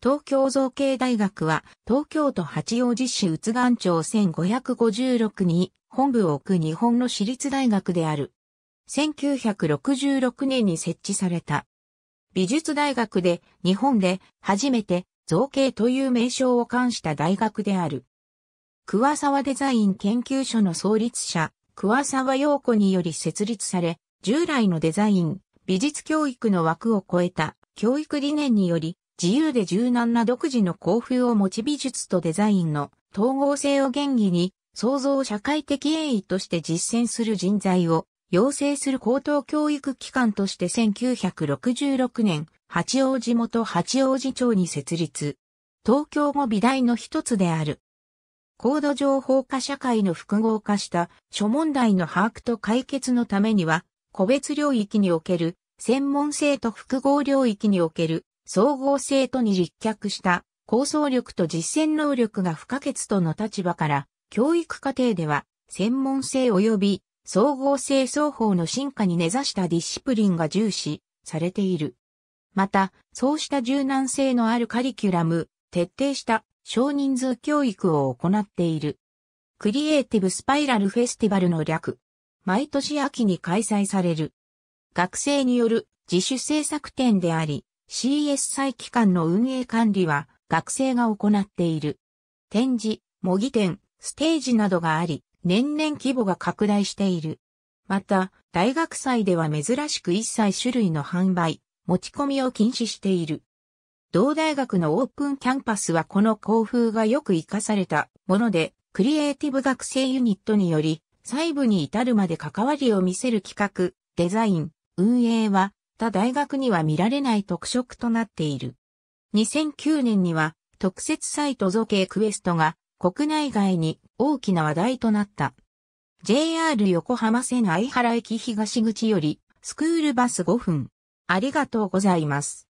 東京造形大学は東京都八王子市宇津岩町1556に本部を置く日本の私立大学である。1966年に設置された。美術大学で日本で初めて造形という名称を冠した大学である。桑沢デザイン研究所の創立者、桑沢陽子により設立され、従来のデザイン、美術教育の枠を超えた教育理念により自由で柔軟な独自の交付を持ち美術とデザインの統合性を原義に、創造社会的栄意として実践する人材を養成する高等教育機関として1966年、八王子元八王子町に設立。東京語美大の一つである。高度情報化社会の複合化した諸問題の把握と解決のためには、個別領域における専門性と複合領域における総合性とに立脚した構想力と実践能力が不可欠との立場から、教育課程では専門性及び総合性双方の進化に根ざしたディシプリンが重視されている。また、そうした柔軟性のあるカリキュラム、徹底した少人数教育を行っている。クリエイティブスパイラルフェスティバルの略。毎年秋に開催される。学生による自主制作展であり、CS 祭機関の運営管理は学生が行っている。展示、模擬展、ステージなどがあり、年々規模が拡大している。また、大学祭では珍しく一切種類の販売、持ち込みを禁止している。同大学のオープンキャンパスはこの校風がよく活かされたもので、クリエイティブ学生ユニットにより、細部に至るまで関わりを見せる企画、デザイン、運営はった大学には見られない特色となっている。2009年には特設サイト造形クエストが国内外に大きな話題となった。JR 横浜線相原駅東口よりスクールバス5分。ありがとうございます。